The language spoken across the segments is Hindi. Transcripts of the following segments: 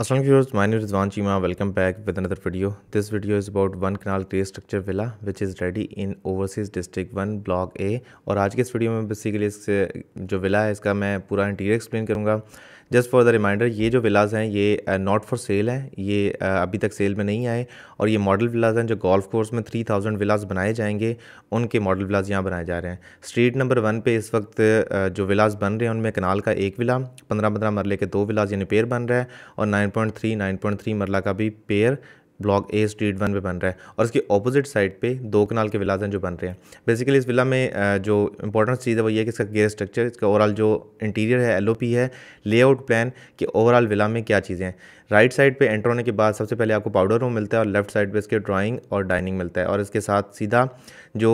असलम माइन Rizwan Cheema welcome back with another video this video is about one kanal grey structure villa which is ready in overseas district one block A और आज के इस वीडियो में बेसिकली इस जो विला है इसका मैं पूरा इंटीरियर एक्सप्लेन करूँगा जस्ट फॉर द रिमाइंडर ये जो विलाज हैं ये नॉट फॉर सेल हैं ये uh, अभी तक सेल में नहीं आए और ये मॉडल विलाज हैं जो गोल्फ कोर्स में थ्री थाउजेंड विलाज बनाए जाएंगे उनके मॉडल विलाज यहाँ बनाए जा रहे हैं स्ट्रीट नंबर वन पे इस वक्त uh, जो विलाज बन रहे हैं उनमें कनाल का एक विला पंद्रह पंद्रह मरले के दो विलाज यानी पेयर बन रहा है और nine point three nine point three marla का भी पेयर ब्लॉक ए स्ट्रीट वन पे बन रहा है और इसके ऑपोजिट साइड पे दो कनाल के विलाज हैं जो बन रहे हैं बेसिकली इस विला में जो इंपॉर्टेंट चीज़ है वो ये है कि इसका गेयर स्ट्रक्चर इसका ओवरऑल जो इंटीरियर है एल है लेआउट प्लान कि ओवरऑल विला में क्या चीज़ें हैं राइट साइड पे एंटर होने के बाद सबसे पहले आपको पाउडर रूम मिलता है और लेफ्ट साइड पे इसके ड्राइंग और डाइनिंग मिलता है और इसके साथ सीधा जो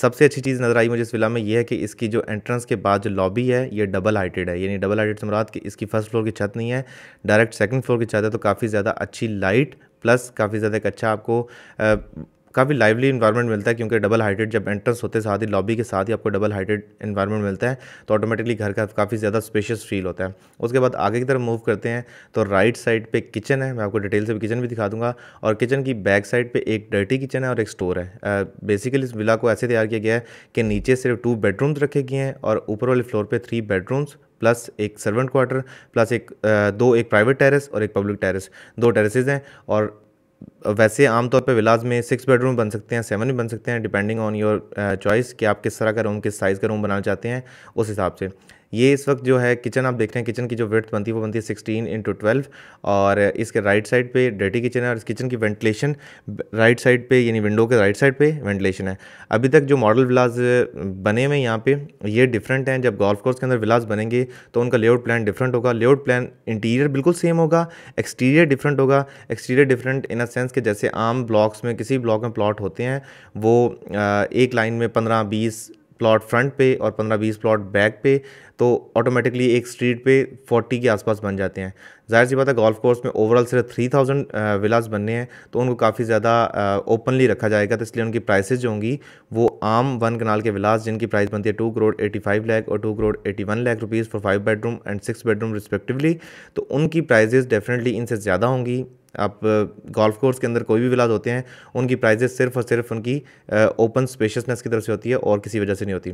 सबसे अच्छी चीज़ नज़र आई मुझे इस विला में यह है कि इसकी जो एंट्रेंस के बाद जो लॉबी है ये डबल हाइटेड है यानी डबल हाइटेड से मुराद कि इसकी फर्स्ट फ्लोर की छत नहीं है डायरेक्ट सेकंड फ्लोर की छत है तो काफ़ी ज़्यादा अच्छी लाइट प्लस काफ़ी ज़्यादा एक अच्छा आपको काफ़ी लाइवली इन्वायरमेंट मिलता है क्योंकि डबल हाइटेड जब एंट्रेंस होते साथ ही लॉबी के साथ ही आपको डबल हाइटेड इन्वायरमेंट मिलता है तो ऑटोमेटिकली घर का काफ़ी ज़्यादा स्पेशियस फील होता है उसके बाद आगे की तरफ मूव करते हैं तो राइट साइड पे किचन है मैं आपको डिटेल से किचन भी दिखा दूंगा और किचन की बैक साइड पर एक डर्टी किचन है और एक स्टोर है बेसिकली इस विला को ऐसे तैयार किया गया है कि नीचे सिर्फ टू बेडरूम्स रखे गए हैं और ऊपर वाले फ्लोर पर थ्री बेडरूम्स प्लस एक सर्वेंट क्वार्टर प्लस एक दो एक प्राइवेट टेरेस और एक पब्लिक टेरेस दो टेरेसेज हैं और वैसे आमतौर पर विलाज में सिक्स बेडरूम बन सकते हैं सेवन भी बन सकते हैं डिपेंडिंग ऑन योर चॉइस कि आप किस तरह का रूम किस साइज़ का रूम बनाना चाहते हैं उस हिसाब से ये इस वक्त जो है किचन आप देख रहे हैं किचन की जो वर्थ बनती है वो बनती है सिक्सटीन इंटू ट्वेल्व और इसके राइट साइड पे डर्टी किचन है और इस किचन की वेंटिलेशन राइट साइड पे यानी विंडो के राइट साइड पे वेंटिलेशन है अभी तक जो मॉडल विलाज बने हुए यहाँ पे ये डिफरेंट हैं जब गोल्फ कोर्स के अंदर विलाज बनेंगे तो उनका लेआउट प्लान डिफरेंट होगा लेआउट प्लान इंटीरियर बिल्कुल सेम होगा एक्सटीरियर डिफरेंट होगा exterior different in a sense कि जैसे आम ब्लॉक्स में किसी ब्लॉक में प्लॉट होते हैं वो एक लाइन में पंद्रह बीस प्लॉट फ्रंट पे और 15-20 प्लॉट बैक पे तो ऑटोमेटिकली एक स्ट्रीट पे 40 के आसपास बन जाते हैं जाहिर सी बात है गोल्फ कोर्स में ओवरऑल सिर्फ 3000 विलास बनने हैं तो उनको काफ़ी ज़्यादा ओपनली रखा जाएगा तो इसलिए उनकी प्राइसेज जो होंगी वो आम वन कनाल के विलास जिनकी प्राइस बनती है two crore eighty five lakh और two crore eighty one lakh rupees for five bedroom and six bedroom respectively तो उनकी प्राइजेज़ डेफिनेटली इनसे ज़्यादा होंगी आप गोल्फ कोर्स के अंदर कोई भी विलाज होते हैं उनकी प्राइजेस सिर्फ और सिर्फ उनकी ओपन स्पेशसनेस की तरफ से होती है और किसी वजह से नहीं होती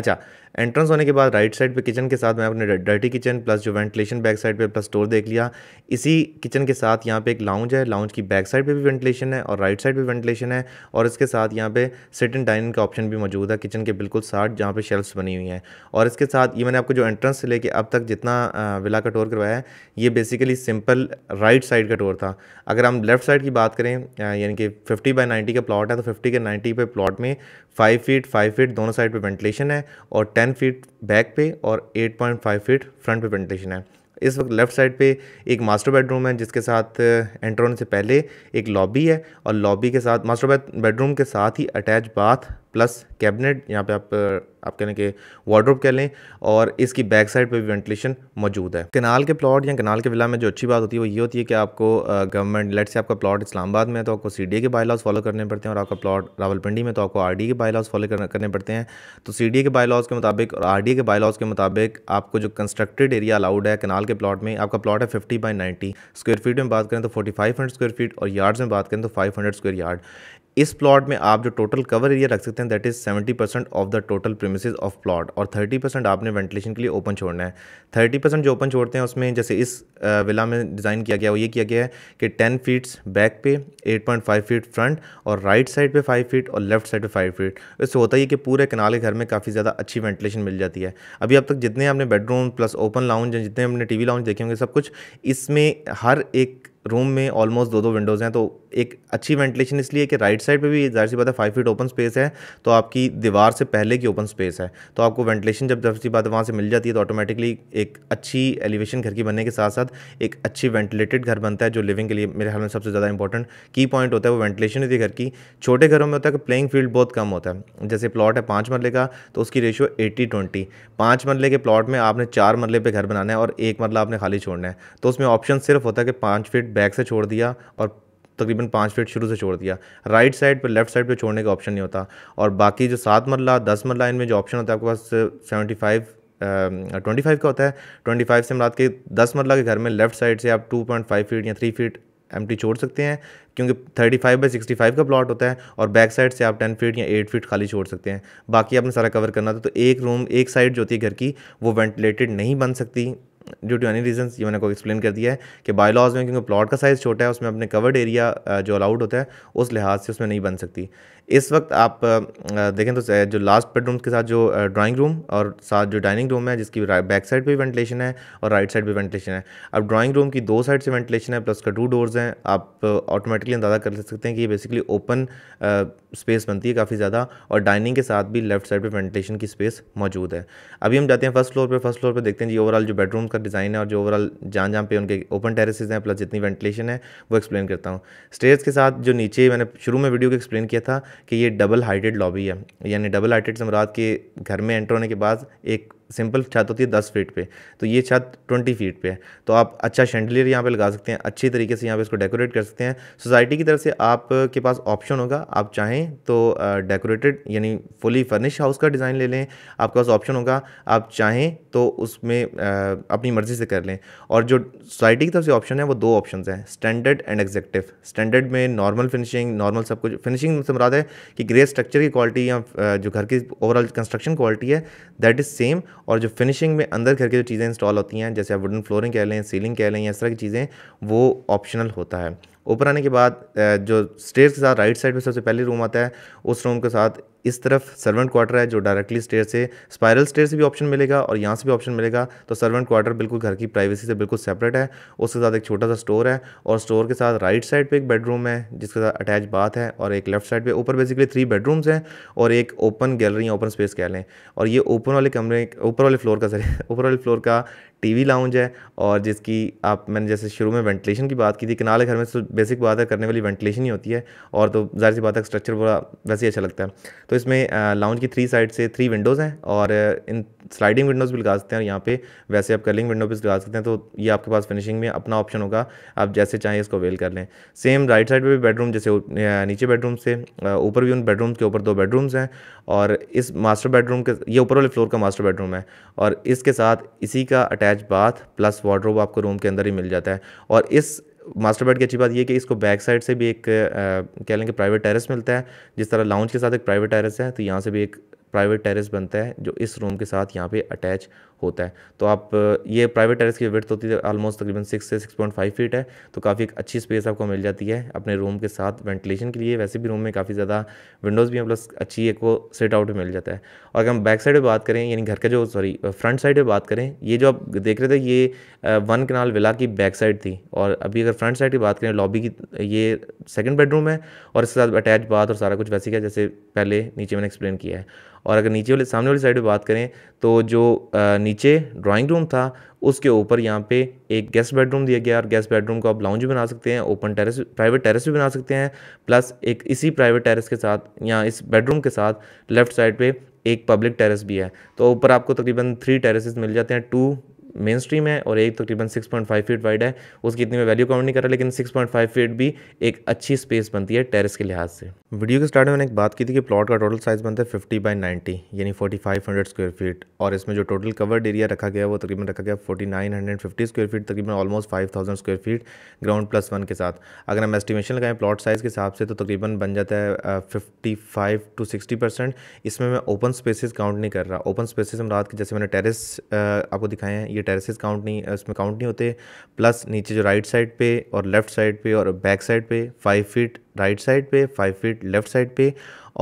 अच्छा एंट्रेंस होने के बाद राइट साइड पे किचन के साथ मैं अपने डर्टी किचन प्लस जो वेंटिलेशन बैक साइड पे प्लस स्टोर देख लिया इसी किचन के साथ यहाँ पे एक लाउंज है लाउंज की बैक साइड पे भी वेंटिलेशन है और राइट साइड पे वेंटिलेशन है और इसके साथ यहाँ पे सिट एंड डाइनिंग का ऑप्शन भी मौजूद है किचन के बिल्कुल साथ जहाँ पे शेल्फ्स बनी हुई हैं और इसके साथ ये मैंने आपको जो एंट्रेंस से लेके अब तक जितना विला का टूर करवाया है ये बेसिकली सिंपल राइट साइड का टूर था अगर हम लेफ्ट साइड की बात करें यानी कि 50 बाई 90 का प्लॉट है तो 50 के 90 पे प्लॉट में 5 फीट 5 फीट दोनों साइड पे वेंटिलेशन है और 10 फीट बैक पे और 8.5 फीट फ्रंट पे वेंटिलेशन है इस वक्त लेफ्ट साइड पे एक मास्टर बेडरूम है जिसके साथ एंटर होने से पहले एक लॉबी है और लॉबी के साथ मास्टर बेडरूम के साथ ही अटैच बाथ प्लस कैबिनेट यहाँ पे आप आप कहने के वार्ड्रोप कह लें और इसकी बैक साइड पे भी वेंटिलेशन मौजूद है कनाल के प्लॉट या कनाल के विला में जो अच्छी बात होती है वो ये होती है कि आपको गवर्नमेंट लेट से आपका प्लॉट इस्लामाबाद में है तो आपको सी के बायलॉज फॉलो करने पड़ते हैं और आपका प्लॉट रावलपिंडी में तो आपको आर के बायलॉज फॉलो करने पड़ते हैं तो सी के बायलॉज के मुताबिक और आर के बायलॉज के मुताबिक आपको जो कंस्ट्रक्टेड एरिया अलाउड है कनाल के प्लॉट में आपका प्लॉट है fifty by ninety square feet में बात करें तो forty five hundred square feet और यार्ड्स में बात करें तो फाइव हंड्रेड स्क्वायर यार्ड इस प्लॉट में आप जो टोटल कवर एरिया रख सकते हैं that is 70 percent of the total premises of plot और 30 परसेंट आपने वेंटिलेशन के लिए ओपन छोड़ना है 30 परसेंट जो ओपन छोड़ते हैं उसमें जैसे इस विला में डिज़ाइन किया गया वो ये किया गया है कि 10 फीट्स बैक पे 8.5 फीट फ्रंट और राइट साइड पे 5 फीट और लेफ्ट साइड पे 5 फीट इससे होता है कि पूरे कनाल के घर में काफ़ी ज़्यादा अच्छी वेंटिलेशन मिल जाती है अभी अब तक जितने आपने बेडरूम प्लस ओपन लाउंज जितने हमने टी वी लाउन देखे होंगे सब कुछ इसमें हर एक रूम में ऑलमोस्ट दो दो विंडोज़ हैं तो एक अच्छी वेंटिलेशन इसलिए कि राइट साइड पे भी जाहिर सी बात है फाइव फीट ओपन स्पेस है तो आपकी दीवार से पहले की ओपन स्पेस है तो आपको वेंटिलेशन जब जाहिर सी बात है वहाँ से मिल जाती है तो ऑटोमेटिकली एक अच्छी एलिवेशन घर की बनने के साथ साथ एक अच्छी वेंटिलेटेड घर बनता है जो लिविंग के लिए मेरे ख्याल में सबसे ज़्यादा इंपॉर्टेंट की पॉइंट होता है वो वेंटिलेशन होती है घर की छोटे घरों में होता है कि प्लेइंग फील्ड बहुत कम होता है जैसे प्लॉट है पाँच मरले का तो उसकी रेशियो एट्टी ट्वेंटी पाँच मरले के प्लॉट में आपने चार मरले पर घर बनाना है और एक मरला आपने खाली छोड़ना है तो उसमें ऑप्शन सिर्फ होता है कि पाँच फीट बैक से छोड़ दिया और तकरीबन पाँच फीट शुरू से छोड़ दिया राइट साइड पर लेफ्ट साइड पर छोड़ने का ऑप्शन नहीं होता और बाकी जो सात मरला दस मरला इनमें जो ऑप्शन होता है आपके पास सेवेंटी फाइव ट्वेंटी फाइव का होता है ट्वेंटी फाइव से मरात के दस मरला के घर में लेफ्ट साइड से आप टू पॉइंट फाइव फीट या थ्री फीट एम टी छोड़ सकते हैं क्योंकि thirty five by sixty five का प्लॉट होता है और बैक साइड से आप टेन फीट या एट फीट खाली छोड़ सकते हैं बाकी आपने सारा कवर करना था तो एक रूम एक साइड जो होती है घर की वो वेंटिलेटेड नहीं बन सकती ड्यू टू एनी रीजन ये मैंने को एक्सप्लेन कर दिया है कि बायलॉज में क्योंकि प्लॉट का साइज़ छोटा है उसमें अपने कवर्ड एरिया जो अलाउड होता है उस लिहाज से उसमें नहीं बन सकती इस वक्त आप देखें तो जो लास्ट बेडरूम के साथ जो ड्राइंग रूम और साथ जो डाइनिंग रूम है जिसकी बैक साइड पे भी वेंटिलेशन है और राइट साइड भी वेंटिलेशन है अब ड्राइंग रूम की दो साइड से वेंटिलेशन है प्लस का टू डोर्स हैं आप ऑटोमेटिकली अंदाज़ा कर सकते हैं कि ये बेसिकली ओपन स्पेस बनती है काफ़ी ज़्यादा और डाइनिंग के साथ भी लेफ्ट साइड पर वेंटिलेशन की स्पेस मौजूद है अभी हम जाते हैं फर्स्ट फ्लोर पर फर्स्ट फ्लोर पर देखते हैं जी ओवरऑल जो बेडरूम का डिज़ाइन है और जो ओवरऑल जहाँ जहाँ पे उनके ओपन टेरेसेस हैं प्लस जितनी वेंटिलेशन है वो एक्सप्लेन करता हूँ स्टेयर्स के साथ जो नीचे मैंने शुरू में वीडियो को एक्सप्लेन किया था कि ये डबल हाइटेड लॉबी है यानी डबल हाइटेड मुराद के घर में एंटर होने के बाद एक सिंपल छत होती है दस फीट पे तो ये छत ट्वेंटी फीट पे है तो आप अच्छा शेंडलियर यहाँ पे लगा सकते हैं अच्छी तरीके से यहाँ पे इसको डेकोरेट कर सकते हैं सोसाइटी की तरफ से आपके पास ऑप्शन होगा आप चाहें तो डेकोरेटेड यानी फुली फर्निश हाउस का डिज़ाइन ले लें आपके पास ऑप्शन होगा आप चाहें तो उसमें अपनी मर्ज़ी से कर लें और जो सोसाइटी की तरफ से ऑप्शन है वो दो ऑप्शन हैं स्टैंडर्ड एंड एग्जेक्टिव स्टैंडर्ड में नॉर्मल फिनिशिंग नॉर्मल सब कुछ फिनिशिंग से मुराद है कि ग्रे स्ट्रक्चर की क्वालिटी या जो घर की ओवरऑल कंस्ट्रक्शन क्वालिटी है दैट इज़ सेम और जो फिनिशिंग में अंदर घर के जो चीज़ें इंस्टॉल होती हैं जैसे आप वुडन फ्लोरिंग कह लें सीलिंग कह लें या इस तरह की चीज़ें वो ऑप्शनल होता है ऊपर आने के बाद जो स्टेयर के साथ राइट साइड में सबसे पहले रूम आता है उस रूम के साथ इस तरफ सर्वेंट क्वार्टर है जो डायरेक्टली स्टेयर से स्पायरल स्टेयर से भी ऑप्शन मिलेगा और यहाँ से भी ऑप्शन मिलेगा तो सर्वेंट क्वार्टर बिल्कुल घर की प्राइवेसी से बिल्कुल सेपरेट है उसके साथ एक छोटा सा स्टोर है और स्टोर के साथ राइट साइड पे एक बेडरूम है जिसके साथ अटैच बाथ है और एक लेफ्ट साइड पे ऊपर बेसिकली थ्री बेडरूम्स हैं और एक ओपन गैलरी ओपन स्पेस कह लें और ये ओपन वाले कमरे ऊपर वाले फ्लोर का सर ऊपर वाले फ्लोर का टीवी लाउंज है और जिसकी आप मैंने जैसे शुरू में वेंटिलेशन की बात की थी किनारे घर में तो बेसिक बात है करने वाली वेंटिलेशन ही होती है और तो जाहिर सी बात है स्ट्रक्चर बड़ा वैसे ही अच्छा लगता है तो इसमें लाउंज की थ्री साइड से थ्री विंडोज़ हैं और इन स्लाइडिंग विंडोज़ भी लगा सकते हैं और यहाँ पे वैसे आप कलिंग विंडो भी लगा सकते हैं तो ये आपके पास फिनिशिंग में अपना ऑप्शन होगा आप जैसे चाहें इसको अवेल कर लें सेम राइट साइड पर भी बेडरूम जैसे नीचे बेडरूम से ऊपर भी उन बेडरूम के ऊपर दो बेडरूम्स हैं और इस मास्टर बेडरूम के ये ऊपर वाले फ्लोर का मास्टर बेडरूम है और इसके साथ इसी का अटैच बाथ प्लस वार्ड्रोब आपको रूम के अंदर ही मिल जाता है और इस मास्टर बेड की अच्छी बात यह कि इसको बैक साइड से भी एक कह लेंगे प्राइवेट टेरेस मिलता है जिस तरह लाउंज के साथ एक प्राइवेट टेरेस है तो यहाँ से भी एक प्राइवेट टेरेस बनता है जो इस रूम के साथ यहाँ पे अटैच होता है तो आप ये प्राइवेट टेरेस की विथ होती है ऑलमोस्ट तकरीबन सिक्स से सिक्स पॉइंट फाइव फीट है तो काफ़ी एक अच्छी स्पेस आपको मिल जाती है अपने रूम के साथ वेंटिलेशन के लिए वैसे भी रूम में काफ़ी ज़्यादा विंडोज़ भी हैं प्लस अच्छी एक वो सेट आउट मिल जाता है और अगर हम बैक साइड पर बात करें यानी घर का जो सॉरी फ्रंट साइड पर बात करें ये जो आप देख रहे थे ये वन कनाल विला की बैक साइड थी और अभी अगर फ्रंट साइड की बात करें लॉबी की ये सेकेंड बेडरूम है और इसके साथ अटैच बाथ और सारा कुछ वैसे क्या जैसे पहले नीचे मैंने एक्सप्लेन किया है और अगर नीचे वाले सामने वाली साइड पर बात करें तो जो नीचे ड्राॅइंग रूम था उसके ऊपर यहाँ पे एक गेस्ट बेडरूम दिया गया और गेस्ट बेडरूम को आप लाउंज भी बना सकते हैं ओपन टेरेस प्राइवेट टेरेस भी बना सकते हैं प्लस एक इसी प्राइवेट टेरेस के साथ या इस बेडरूम के साथ लेफ्ट साइड पे एक पब्लिक टेरेस भी है तो ऊपर आपको तकरीबन थ्री टेरेसेस मिल जाते हैं टू मेन स्ट्रीम है और एक तकरीबन six point five feet wide है उसकी इतनी में वैल्यू काउंट नहीं कर रहा लेकिन सिक्स पॉइंट फाइव फीट भी एक अच्छी स्पेस बनती है टेरिस के लिहाज से वीडियो के स्टार्ट में मैंने एक बात की थी कि प्लॉट का टोटल साइज़ बनता है फिफ्टी बाई नाइन्टी यानी forty five hundred square feet और इसमें जो टोटल कवर्ड एरिया रखा गया वो तकरीबन रखा गया forty nine hundred fifty square feet तकरीबन almost five thousand square feet ground plus one के साथ अगर हम एस्टिमेशन लगाएं प्लॉट साइज़ के हिसाब से तो तकरीबन बन जाता है fifty five to sixty percent इसमें मैं ओपन स्पेसिस काउंट नहीं कर रहा ओपन स्पेसिस हम रात के जैसे मैंने टेरिस आपको दिखाए हैं ये टेरेसेस काउंट नहीं उसमें काउंट नहीं होते प्लस नीचे जो राइट साइड पे और लेफ्ट साइड पे और बैक साइड पे फाइव फीट राइट साइड पे फाइव फीट लेफ्ट साइड पे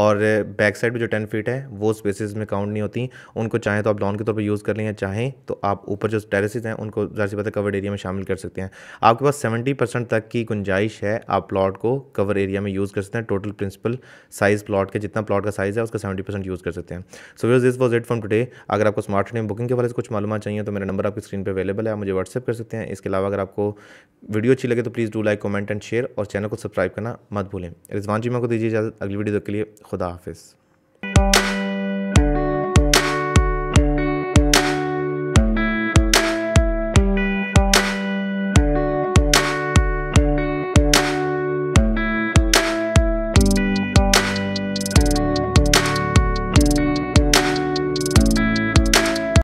और बैक साइड भी जो टेन फीट है वो स्पेसिस में काउंट नहीं होती उनको चाहें तो आप लॉन के तौर पर यूज़ कर लें या चाहें तो आप ऊपर जो टेरेसिस हैं उनको ज़ाहिर सी बात है कवर्ड एरिया में शामिल कर सकते हैं आपके पास सेवेंटी परसेंट तक की गुंजाइश है आप प्लॉट को कवर एरिया में यूज़ कर सकते हैं टोटल प्रिंसिपल साइज़ प्लॉट के जितना प्लॉट का साइज़ है उसका सेवेंटी परसेंट यूज़ कर सकते हैं so with this was it from today अगर आपको स्मार्ट नेम बुकिंग के बारे में कुछ मालूम चाहिए तो मेरा नंबर आपकी स्क्रीन पर अवेलेबल है आप मुझे व्हाट्सअप कर सकते हैं इसके अलावा अगर आपको वीडियो अच्छी लगे तो please do like comment and share और चैनल को सब्सक्राइब करना मत भूलें रिजवान जी मैं को दीजिए इजाजत अगली वीडियो के लिए خداحافظ